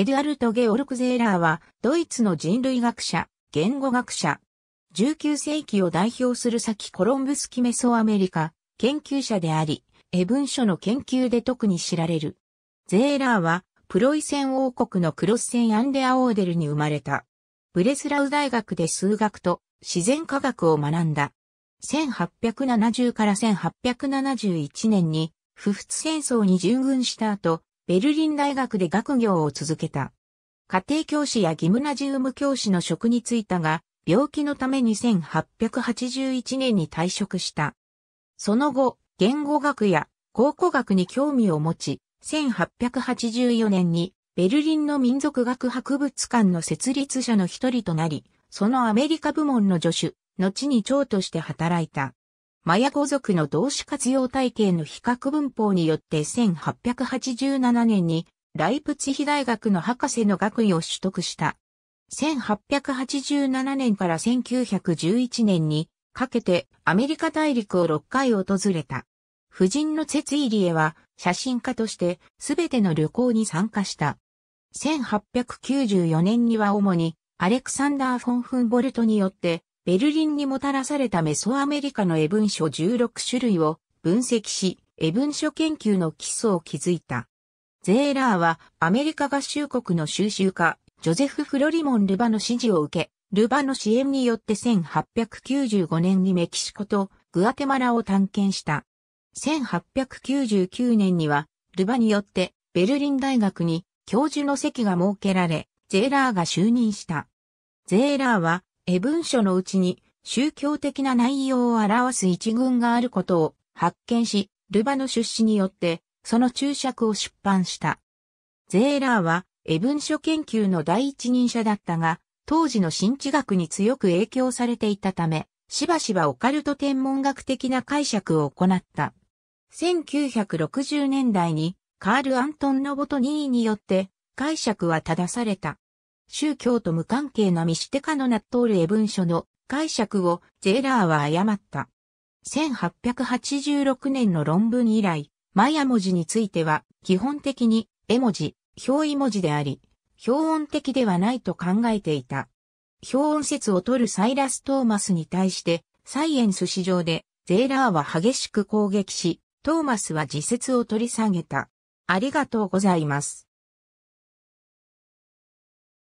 エドアルト・ゲオルク・ゼーラーは、ドイツの人類学者、言語学者。19世紀を代表する先コロンブスキメソアメリカ、研究者であり、絵文書の研究で特に知られる。ゼーラーは、プロイセン王国のクロスセン・アンデア・オーデルに生まれた。ブレスラウ大学で数学と自然科学を学んだ。1870から1871年に、不仏戦争に従軍した後、ベルリン大学で学業を続けた。家庭教師やギムナジウム教師の職に就いたが、病気のために1881年に退職した。その後、言語学や考古学に興味を持ち、1884年にベルリンの民族学博物館の設立者の一人となり、そのアメリカ部門の助手、後に長として働いた。マヤ語族の動詞活用体系の比較文法によって1887年にライプツヒ大学の博士の学位を取得した。1887年から1911年にかけてアメリカ大陸を6回訪れた。夫人のツツイリエは写真家としてすべての旅行に参加した。1894年には主にアレクサンダー・フォン・フンボルトによってベルリンにもたらされたメソアメリカの絵文書16種類を分析し、絵文書研究の基礎を築いた。ゼーラーはアメリカ合衆国の収集家、ジョゼフ・フロリモン・ルバの指示を受け、ルバの支援によって1895年にメキシコとグアテマラを探検した。1899年には、ルバによってベルリン大学に教授の席が設けられ、ゼーラーが就任した。ゼーラーは絵文書のうちに宗教的な内容を表す一群があることを発見し、ルバの出資によってその注釈を出版した。ゼーラーは絵文書研究の第一人者だったが、当時の新知学に強く影響されていたため、しばしばオカルト天文学的な解釈を行った。1960年代にカール・アントン・ノボトニーによって解釈は正された。宗教と無関係なミシテカの納豆例絵文書の解釈をゼーラーは誤った。1886年の論文以来、マヤ文字については基本的に絵文字、表意文字であり、表音的ではないと考えていた。表音説を取るサイラス・トーマスに対して、サイエンス史上でゼーラーは激しく攻撃し、トーマスは自説を取り下げた。ありがとうございます。